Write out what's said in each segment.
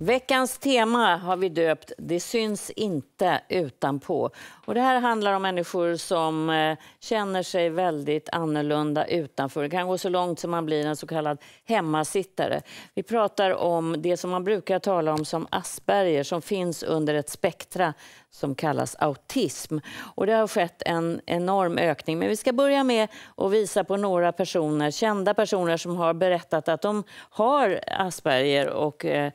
Veckans tema har vi döpt Det syns inte utanpå. Och det här handlar om människor som eh, känner sig väldigt annorlunda utanför. Det kan gå så långt som man blir en så kallad hemmasittare. Vi pratar om det som man brukar tala om som Asperger som finns under ett spektra som kallas autism. Och det har skett en enorm ökning. Men vi ska börja med att visa på några personer, kända personer som har berättat att de har Asperger och eh,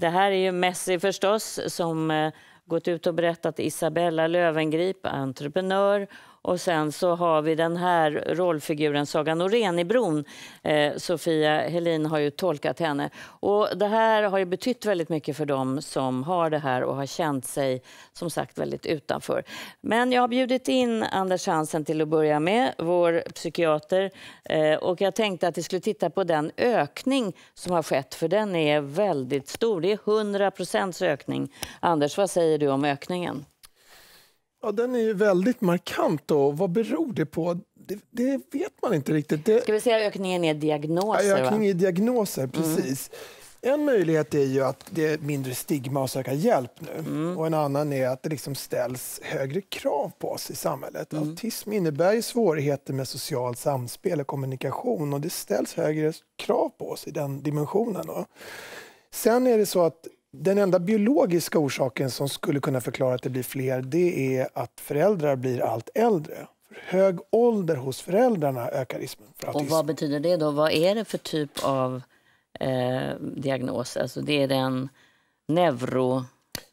det här är ju Messi förstås som eh, gått ut och berättat Isabella Lövengrip, entreprenör och sen så har vi den här rollfiguren Saga Norén i Bron. Eh, Sofia Helin har ju tolkat henne. Och det här har ju betytt väldigt mycket för dem som har det här och har känt sig som sagt väldigt utanför. Men jag har bjudit in Anders Hansen till att börja med, vår psykiater. Eh, och jag tänkte att vi skulle titta på den ökning som har skett, för den är väldigt stor. Det är 100 procents ökning. Anders, vad säger du om ökningen? Ja, den är ju väldigt markant. Då. Vad beror det på? Det, det vet man inte riktigt. Det... Ska vi säga ökningen är diagnoser? Ja, ökningen va? diagnoser, mm. precis. Mm. En möjlighet är ju att det är mindre stigma att söka hjälp nu. Mm. Och en annan är att det liksom ställs högre krav på oss i samhället. Mm. Autism innebär ju svårigheter med socialt samspel och kommunikation och det ställs högre krav på oss i den dimensionen. Då. Sen är det så att den enda biologiska orsaken som skulle kunna förklara att det blir fler det är att föräldrar blir allt äldre. För hög ålder hos föräldrarna ökar risken för autism. Och vad betyder det då? Vad är det för typ av eh, diagnos? Alltså det är den neuro...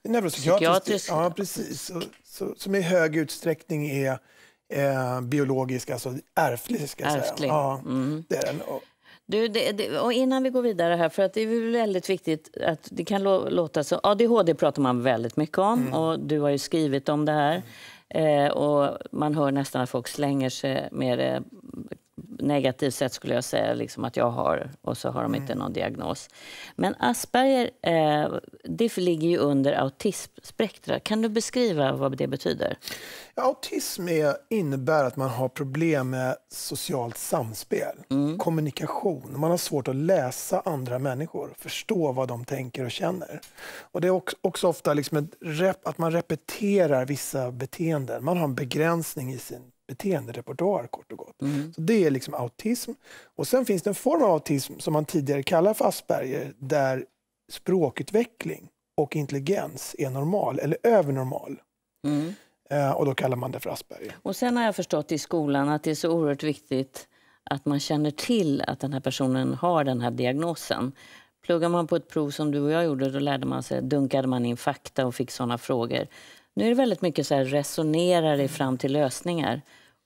Neuropsykiatrisk, ja precis. Så, så, som i hög utsträckning är eh, biologisk, alltså ärftlig. Ska jag Ärftlig. Ja, mm. det är den. Du, det, det, och innan vi går vidare här, för att det är väldigt viktigt att det kan låta så... ADHD pratar man väldigt mycket om mm. och du har ju skrivit om det här. Mm. Eh, och man hör nästan att folk slänger sig med det negativt sätt skulle jag säga liksom att jag har och så har de mm. inte någon diagnos. Men Asperger, eh, det ligger ju under autismspektra. Kan du beskriva vad det betyder? Ja, autism är, innebär att man har problem med socialt samspel, mm. kommunikation. Man har svårt att läsa andra människor, förstå vad de tänker och känner. Och det är också, också ofta liksom rep, att man repeterar vissa beteenden. Man har en begränsning i sin beteenderepertoar kort och gott. Mm. Så det är liksom autism. Och sen finns det en form av autism som man tidigare kallade för Asperger där språkutveckling och intelligens är normal eller övernormal. Mm. Eh, och då kallar man det för Asperger. Och sen har jag förstått i skolan att det är så oerhört viktigt att man känner till att den här personen har den här diagnosen. Pluggar man på ett prov som du och jag gjorde, då lärde man sig, dunkade man in fakta och fick sådana frågor. Nu är det väldigt mycket så här, resonera dig fram till lösningar.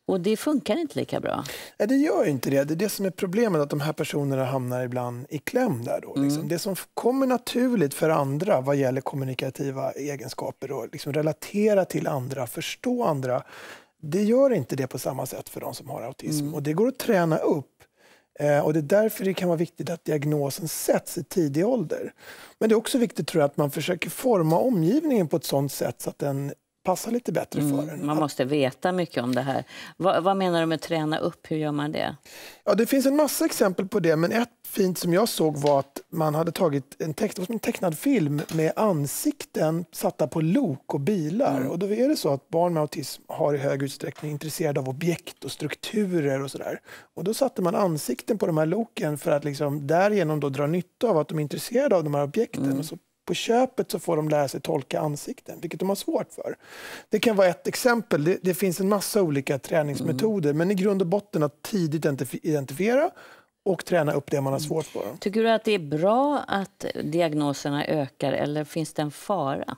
Och det funkar inte lika bra? Nej, det gör ju inte det. Det är det som är problemet, att de här personerna hamnar ibland i kläm där. Då, liksom. Mm. Det som kommer naturligt för andra vad gäller kommunikativa egenskaper och liksom relatera till andra, förstå andra, det gör inte det på samma sätt för de som har autism. Mm. Och det går att träna upp. Eh, och det är därför det kan vara viktigt att diagnosen sätts i tidig ålder. Men det är också viktigt tror jag, att man försöker forma omgivningen på ett sådant sätt så att den passa lite bättre mm, för en. Man måste veta mycket om det här. Vad, vad, menar du med träna upp? Hur gör man det? Ja, det finns en massa exempel på det, men ett fint som jag såg var att man hade tagit en, text, en tecknad film med ansikten satta på lok och bilar. Mm. Och då är det så att barn med autism har i hög utsträckning intresserade av objekt och strukturer och sådär. Och då satte man ansikten på de här loken för att liksom därigenom då dra nytta av att de är intresserade av de här objekten. Mm. Och så på köpet så får de lära sig tolka ansikten, vilket de har svårt för. Det kan vara ett exempel. Det, det finns en massa olika träningsmetoder, mm. men i grund och botten att tidigt identifiera och träna upp det man har svårt för. Tycker du att det är bra att diagnoserna ökar eller finns det en fara?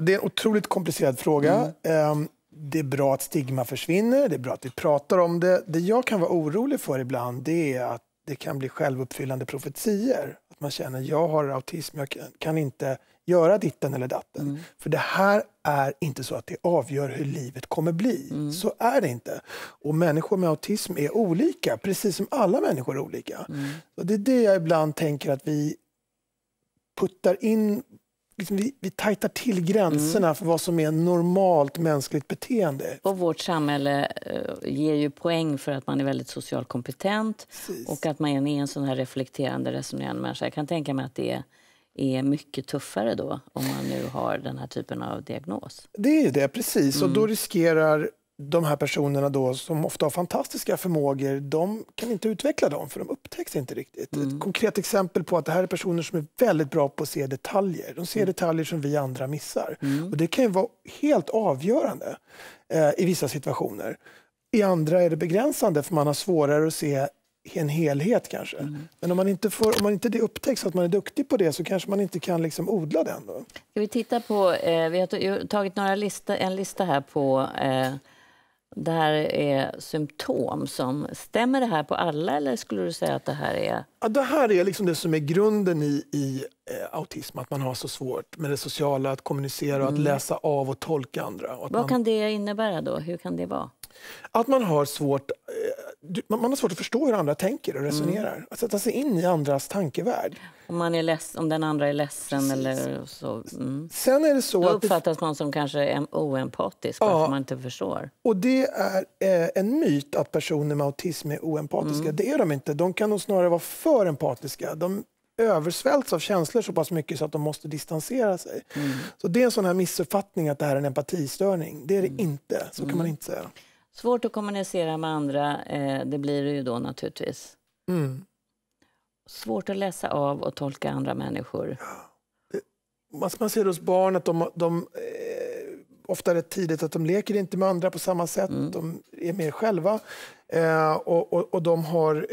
Det är en otroligt komplicerad fråga. Mm. Ehm, det är bra att stigma försvinner, det är bra att vi pratar om det. Det jag kan vara orolig för ibland det är att det kan bli självuppfyllande profetier man känner jag har autism, jag kan inte göra ditten eller datten. Mm. För det här är inte så att det avgör hur livet kommer bli. Mm. Så är det inte. Och människor med autism är olika, precis som alla människor är olika. Mm. Och det är det jag ibland tänker att vi puttar in liksom, vi, vi tajtar till gränserna mm. för vad som är normalt mänskligt beteende. Och vårt samhälle eh, ger ju poäng för att man är väldigt socialt kompetent Precis. och att man är en sån här reflekterande, resonerande människa. Jag kan tänka mig att det är är mycket tuffare då om man nu har den här typen av diagnos. Det är det, precis. Mm. Och då mm. riskerar de här personerna då som ofta har fantastiska förmågor, de kan inte utveckla dem för de upptäcks inte riktigt. Mm. Ett konkret exempel på att det här är personer som är väldigt bra på att se detaljer. De ser mm. detaljer som vi andra missar. Mm. Och det kan ju vara helt avgörande eh, i vissa situationer. I andra är det begränsande för man har svårare att se en helhet kanske. Mm. Men om man, inte får, om man inte det upptäcks att man är duktig på det så kanske man inte kan liksom odla den. Då. Ska vi titta på, eh, vi har tagit några lista, en lista här på eh, det här är symptom som... Stämmer det här på alla eller skulle du säga att det här är... Ja, det här är liksom det som är grunden i, i eh, autism, att man har så svårt med det sociala, att kommunicera, mm. att läsa av och tolka andra. Och Vad man... kan det innebära då? Hur kan det vara? Att man har svårt, eh, man har svårt att förstå hur andra tänker och mm. resonerar. Mm. Att sätta sig in i andras tankevärld. Om, man är less, om den andra är ledsen eller så. Mm. Sen är det så Då uppfattas att man som kanske oempatisk, ja. man inte förstår. Och det är eh, en myt att personer med autism är oempatiska. Mm. Det är de inte. De kan nog snarare vara för empatiska. De översvälts av känslor så pass mycket så att de måste distansera sig. Mm. Så det är en sån här missuppfattning att det här är en empatistörning. Det är det mm. inte. Så kan man mm. inte säga. Svårt att kommunicera med andra, eh, det blir det ju då naturligtvis. Mm. Svårt att läsa av och tolka andra människor. Man, man ser hos barn att de, de eh, ofta rätt tidigt att de leker inte med andra på samma sätt. Mm. De är mer själva. Eh, och, och, och, de har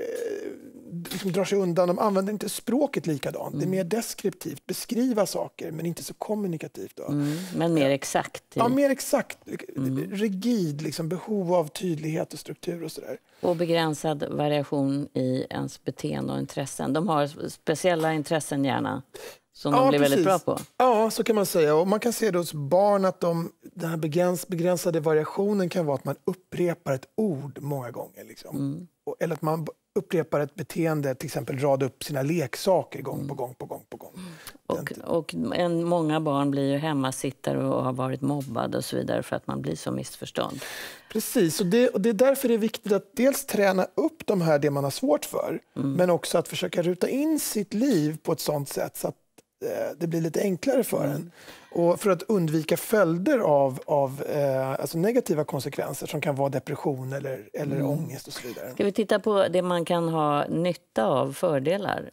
liksom drar sig undan. De använder inte språket likadant. Mm. Det är mm. mer deskriptivt, beskriva saker, men inte så kommunikativt. Mm. Men mer exakt? Ja, mer exakt. Mm. Rigid, liksom, behov av tydlighet och struktur och så där. Och begränsad variation i ens beteende och intressen. De har speciella intressen gärna som ja, de blir väldigt bra på. Ja, så kan man säga. Och man kan se det hos barn att de, den här begräns, begränsade variationen kan vara att man upprepar ett ord många gånger. Liksom. Mm. Och, eller att man upprepar ett beteende, till exempel rada upp sina leksaker gång på gång på gång på gång. Och, och en, många barn blir ju hemmasittare och har varit mobbade och så vidare för att man blir så missförstådd. Precis, och det, och det är därför det är viktigt att dels träna upp de här det man har svårt för, mm. men också att försöka ruta in sitt liv på ett sånt sätt så att Eh, det blir lite enklare för en. Och för att undvika följder av, av eh, alltså negativa konsekvenser som kan vara depression eller, eller mm. ångest och så vidare. Ska vi titta på det man kan ha nytta av, fördelar?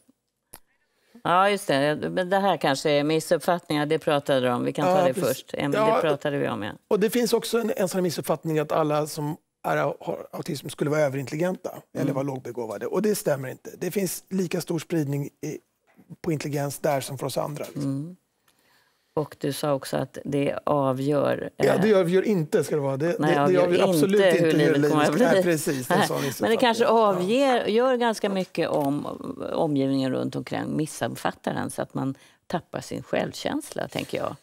Ja, just det. Det här kanske är missuppfattningar, det pratade du om. Vi kan ta ja, det precis. först. Emil, ja, det pratade vi om, ja. Och det finns också en, en sån missuppfattning att alla som är, har autism skulle vara överintelligenta mm. eller vara lågbegåvade. Och det stämmer inte. Det finns lika stor spridning i, på intelligens där som för oss andra. Liksom. Mm. Och du sa också att det avgör... Ja, eh, det avgör inte ska det vara. Det, Nej, det, det avgör, avgör absolut inte hur livet kommer att bli. Nej, precis, Nej. Men det kanske avger, gör ganska mycket om omgivningen runt omkring missuppfattar en så att man tappar sin självkänsla, tänker jag.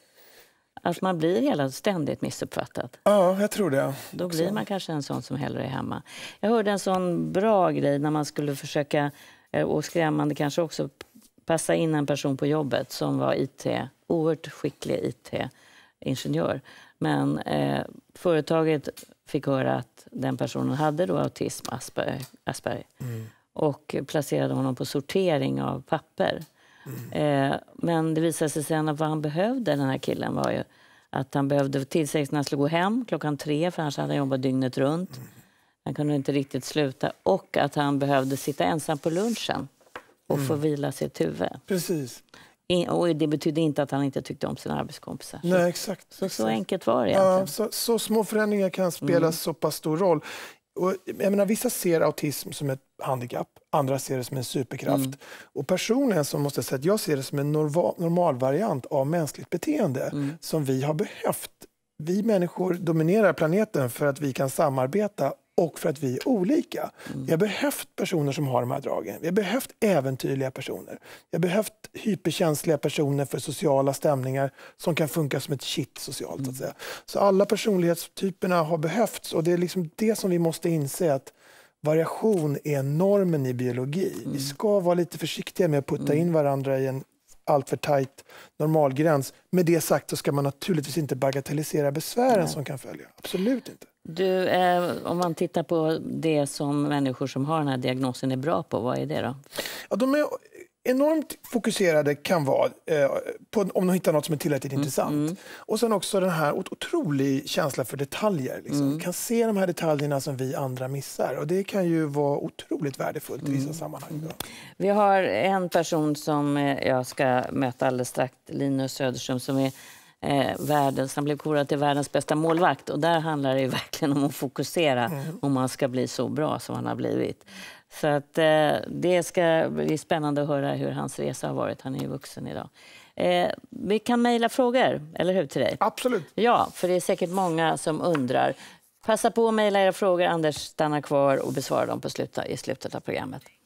Att man blir hela ständigt missuppfattad. Ja, jag tror det. Då blir man kanske en sån som hellre är hemma. Jag hörde en sån bra grej när man skulle försöka, eh, och skrämmande kanske också, passa in en person på jobbet som var IT, oerhört skicklig IT-ingenjör. Men eh, företaget fick höra att den personen hade då autism, Asperger, Asperger mm. och placerade honom på sortering av papper. Mm. Eh, men det visade sig sen att vad han behövde, den här killen, var ju att han behövde tillsägelse när han skulle gå hem klockan tre, för annars hade han jobbat dygnet runt. Mm. Han kunde inte riktigt sluta. Och att han behövde sitta ensam på lunchen och mm. få vila sitt huvud. Precis. och det betyder inte att han inte tyckte om sina arbetskompisar. Nej, exakt, exakt. Så enkelt var det Ja, så, så små förändringar kan spela mm. så pass stor roll. Och, jag menar, vissa ser autism som ett handikapp, andra ser det som en superkraft. Mm. Och personligen så måste jag säga att jag ser det som en normalvariant av mänskligt beteende mm. som vi har behövt. Vi människor dominerar planeten för att vi kan samarbeta och för att vi är olika. Mm. Vi har behövt personer som har de här dragen. Vi har behövt äventyrliga personer. Vi har behövt hyperkänsliga personer för sociala stämningar som kan funka som ett kitt socialt. Mm. Så, att säga. så alla personlighetstyperna har behövts och det är liksom det som vi måste inse att variation är normen i biologi. Mm. Vi ska vara lite försiktiga med att putta in mm. varandra i en alltför tajt normalgräns. Med det sagt så ska man naturligtvis inte bagatellisera besvären Nej. som kan följa. Absolut inte. Du, eh, om man tittar på det som människor som har den här diagnosen är bra på, vad är det då? Ja, de är enormt fokuserade kan vara eh, på, om de hittar något som är tillräckligt mm. intressant. Mm. Och sen också den här otrolig känsla för detaljer. Liksom. Mm. Kan se de här detaljerna som vi andra missar och det kan ju vara otroligt värdefullt i vissa mm. sammanhang. Då. Mm. Vi har en person som eh, jag ska möta alldeles strax, Linus Söderström, som är eh, världens, han blev korad till världens bästa målvakt. Och där handlar det verkligen om att fokusera mm. om man ska bli så bra som han har blivit. Så att, eh, det ska bli spännande att höra hur hans resa har varit. Han är ju vuxen idag. Eh, vi kan mejla frågor, eller hur? till dig? Absolut. Ja, för det är säkert många som undrar. Passa på att mejla era frågor. Anders stannar kvar och besvarar dem på sluta, i slutet av programmet.